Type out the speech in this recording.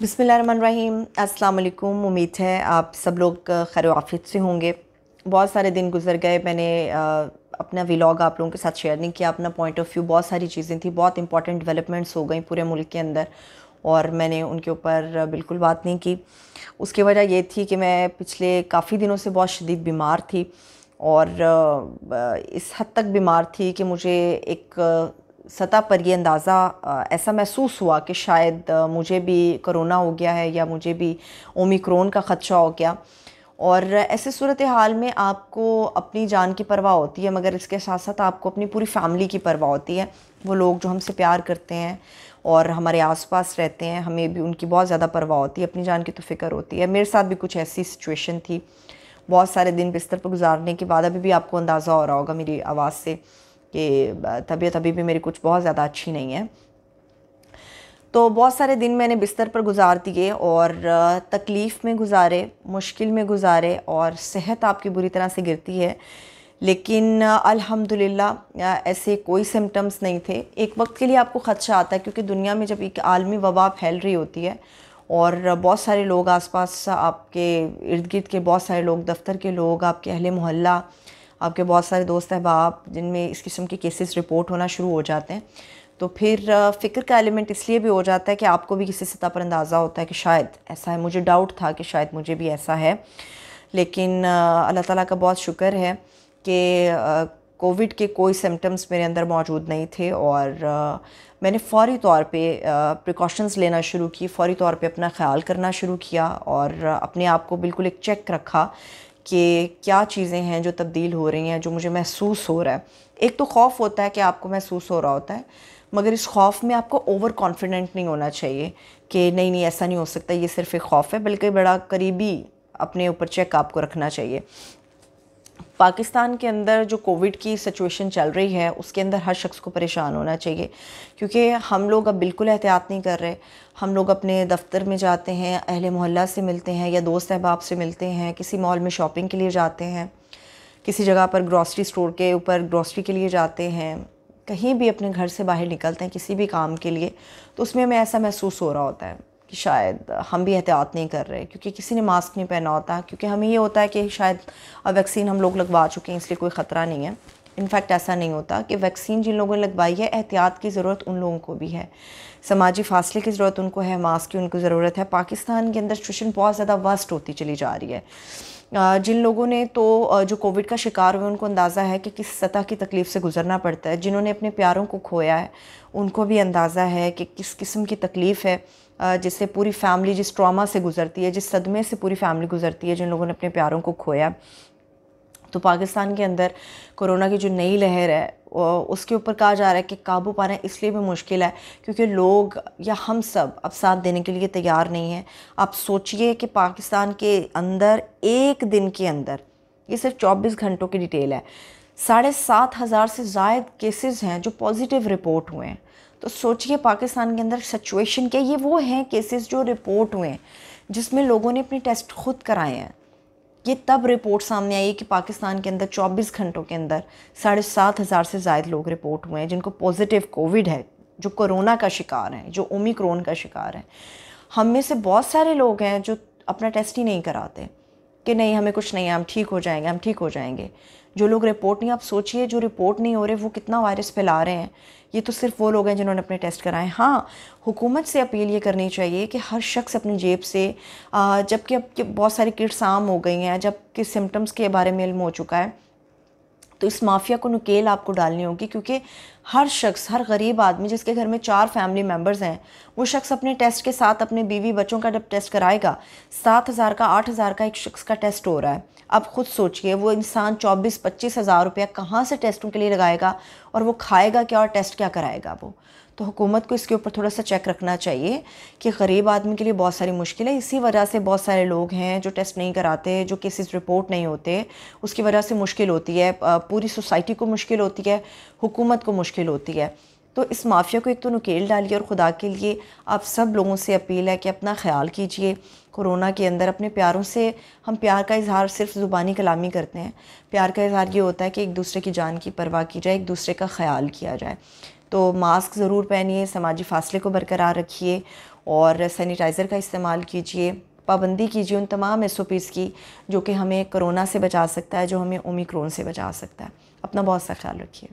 बिसमीम् अल्लाम उम्मीद है आप सब लोग खैर आफियत से होंगे बहुत सारे दिन गुजर गए मैंने अपना विलाग आप लोगों के साथ शेयर नहीं किया अपना पॉइंट ऑफ व्यू बहुत सारी चीज़ें थी बहुत इंपॉर्टेंट डेवलपमेंट्स हो गई पूरे मुल्क के अंदर और मैंने उनके ऊपर बिल्कुल बात नहीं की उसकी वजह ये थी कि मैं पिछले काफ़ी दिनों से बहुत शदीद बीमार थी और इस हद तक बीमार थी कि मुझे एक सतह पर ये अंदाज़ा ऐसा महसूस हुआ कि शायद मुझे भी करोना हो गया है या मुझे भी ओमिक्रोन का ख़दशा हो गया और ऐसे सूरत हाल में आपको अपनी जान की परवाह होती है मगर इसके साथ साथ आपको अपनी पूरी फैमिली की परवाह होती है वो लोग जो हमसे प्यार करते हैं और हमारे आसपास रहते हैं हमें भी उनकी बहुत ज़्यादा परवाह होती है अपनी जान की तो फ़िक्र होती है मेरे साथ भी कुछ ऐसी सिचुएशन थी बहुत सारे दिन बिस्तर पर गुजारने के बाद अभी भी आपको अंदाज़ा हो रहा होगा मेरी आवाज़ से कि तबीयत अभी भी मेरी कुछ बहुत ज़्यादा अच्छी नहीं है तो बहुत सारे दिन मैंने बिस्तर पर गुजार दिए और तकलीफ़ में गुजारे मुश्किल में गुजारे और सेहत आपकी बुरी तरह से गिरती है लेकिन अल्हम्दुलिल्लाह ऐसे कोई सिम्टम्स नहीं थे एक वक्त के लिए आपको ख़दशा आता है क्योंकि दुनिया में जब एक आलमी वबा फैल रही होती है और बहुत सारे लोग आसपास आपके इर्द गिर्द के बहुत सारे लोग दफ्तर के लोग आपके अहले मोहल्ला आपके बहुत सारे दोस्त अहबाब जिनमें इस किस्म के केसेस रिपोर्ट होना शुरू हो जाते हैं तो फिर फ़िक्र का एलिमेंट इसलिए भी हो जाता है कि आपको भी किसी सतह पर अंदाज़ा होता है कि शायद ऐसा है मुझे डाउट था कि शायद मुझे भी ऐसा है लेकिन अल्लाह ताला का बहुत शुक्र है कि कोविड के कोई सिम्टम्स मेरे अंदर मौजूद नहीं थे और आ, मैंने फ़ौरी तौर पे प्रिकॉशंस लेना शुरू की फ़ौरी तौर पे अपना ख्याल करना शुरू किया और अपने आप को बिल्कुल एक चेक रखा कि क्या चीज़ें हैं जो तब्दील हो रही हैं जो मुझे महसूस हो रहा है एक तो खौफ होता है कि आपको महसूस हो रहा होता है मगर इस खौफ में आपको ओवर कॉन्फिडेंट नहीं होना चाहिए कि नहीं नहीं ऐसा नहीं हो सकता ये सिर्फ एक खौफ है बल्कि बड़ा करीबी अपने ऊपर चेक आपको रखना चाहिए पाकिस्तान के अंदर जो कोविड की सिचुएशन चल रही है उसके अंदर हर शख्स को परेशान होना चाहिए क्योंकि हम लोग अब बिल्कुल एहतियात नहीं कर रहे हम लोग अपने दफ्तर में जाते हैं अहले मोहल्ला से मिलते हैं या दोस्त अहबाब से मिलते हैं किसी मॉल में शॉपिंग के लिए जाते हैं किसी जगह पर ग्रॉसरी स्टोर के ऊपर ग्रॉसरी के लिए जाते हैं कहीं भी अपने घर से बाहर निकलते हैं किसी भी काम के लिए तो उसमें हमें ऐसा महसूस हो रहा होता है कि शायद हम भी एहतियात नहीं कर रहे क्योंकि किसी ने मास्क नहीं पहना होता क्योंकि हमें ये होता है कि शायद अब वैक्सीन हम लोग लगवा चुके हैं इसलिए कोई ख़तरा नहीं है इनफैक्ट ऐसा नहीं होता कि वैक्सीन जिन लोगों ने लगवाई है एहतियात की ज़रूरत उन लोगों को भी है समाजी फासले की ज़रूरत उनको है मास्क की उनको ज़रूरत है पाकिस्तान के अंदर सिचुएशन बहुत ज़्यादा वर्स्ट होती चली जा रही है जिन लोगों ने तो जो कोविड का शिकार हुए उनको अंदाज़ा है कि किस सतह की तकलीफ़ से गुजरना पड़ता है जिन्होंने अपने प्यारों को खोया है उनको भी अंदाज़ा है कि किस किस्म की तकलीफ़ है जिससे पूरी फैमिली जिस ट्रॉमा से गुजरती है जिस सदमे से पूरी फैमिली गुजरती है जिन लोगों ने अपने प्यारों को खोया तो पाकिस्तान के अंदर कोरोना की जो नई लहर है उसके ऊपर कहा जा रहा है कि काबू पाना इसलिए भी मुश्किल है क्योंकि लोग या हम सब अब साथ देने के लिए तैयार नहीं हैं आप सोचिए कि पाकिस्तान के अंदर एक दिन के अंदर ये सिर्फ चौबीस घंटों की डिटेल है साढ़े सात हज़ार से जायद केसेस हैं जो पॉजिटिव रिपोर्ट हुए हैं तो सोचिए पाकिस्तान के अंदर सिचुएशन क्या ये वो हैं केसेस जो रिपोर्ट हुए हैं जिसमें लोगों ने अपने टेस्ट खुद कराए हैं ये तब रिपोर्ट सामने आई है कि पाकिस्तान के अंदर 24 घंटों के अंदर साढ़े सात हज़ार से ज़ायद लोग रिपोर्ट हुए हैं जिनको पॉजिटिव कोविड है जो कोरोना का शिकार हैं जो ओमिक्रोन का शिकार है हम में से बहुत सारे लोग हैं जो अपना टेस्ट ही नहीं कराते कि नहीं हमें कुछ नहीं है हम ठीक हो जाएंगे हम ठीक हो जाएंगे जो लोग रिपोर्ट नहीं आप सोचिए जो रिपोर्ट नहीं हो रहे वो कितना वायरस फैला रहे हैं ये तो सिर्फ वो लोग हैं जिन्होंने अपने टेस्ट कराए हाँ हुकूमत से अपील ये करनी चाहिए कि हर शख्स अपनी जेब से जबकि अब बहुत सारी किट्स आम हो गई हैं जबकि सिम्टम्स के बारे में इल्म हो चुका है तो इस माफिया को नुकेल आपको डालनी होगी क्योंकि हर शख्स हर गरीब आदमी जिसके घर में चार फैमिली मेम्बर्स हैं वो शख्स अपने टेस्ट के साथ अपने बीवी बच्चों का जब टेस्ट कराएगा सात हज़ार का आठ हज़ार का एक शख्स का टेस्ट हो रहा है अब खुद सोचिए वो इंसान चौबीस पच्चीस हज़ार रुपया कहाँ से टेस्टों के लिए लगाएगा और वो खाएगा क्या और टेस्ट क्या कराएगा वो तो हुकूमत को इसके ऊपर थोड़ा सा चेक रखना चाहिए कि गरीब आदमी के लिए बहुत सारी मुश्किल है इसी वजह से बहुत सारे लोग हैं जो टेस्ट नहीं कराते जो केसेस रिपोर्ट नहीं होते उसकी वजह से मुश्किल होती है पूरी सोसाइटी को मुश्किल होती है हुकूमत को मुश्किल होती है तो इस माफिया को एक तो नुकेल डालिए और ख़ुदा के लिए आप सब लोगों से अपील है कि अपना ख्याल कीजिए कोरोना के अंदर अपने प्यारों से हम प्यार का इजहार सिर्फ ज़ुबानी कलामी करते हैं प्यार का इजहार ये होता है कि एक दूसरे की जान की परवाह की जाए एक दूसरे का ख्याल किया जाए तो मास्क ज़रूर पहनिए समाजी फासले को बरकरार रखिए और सैनिटाइज़र का इस्तेमाल कीजिए पाबंदी कीजिए उन तमाम एस की जो कि हमें करोना से बचा सकता है जो हमें ओमिक्रोन से बचा सकता है अपना बहुत सा ख्याल रखिए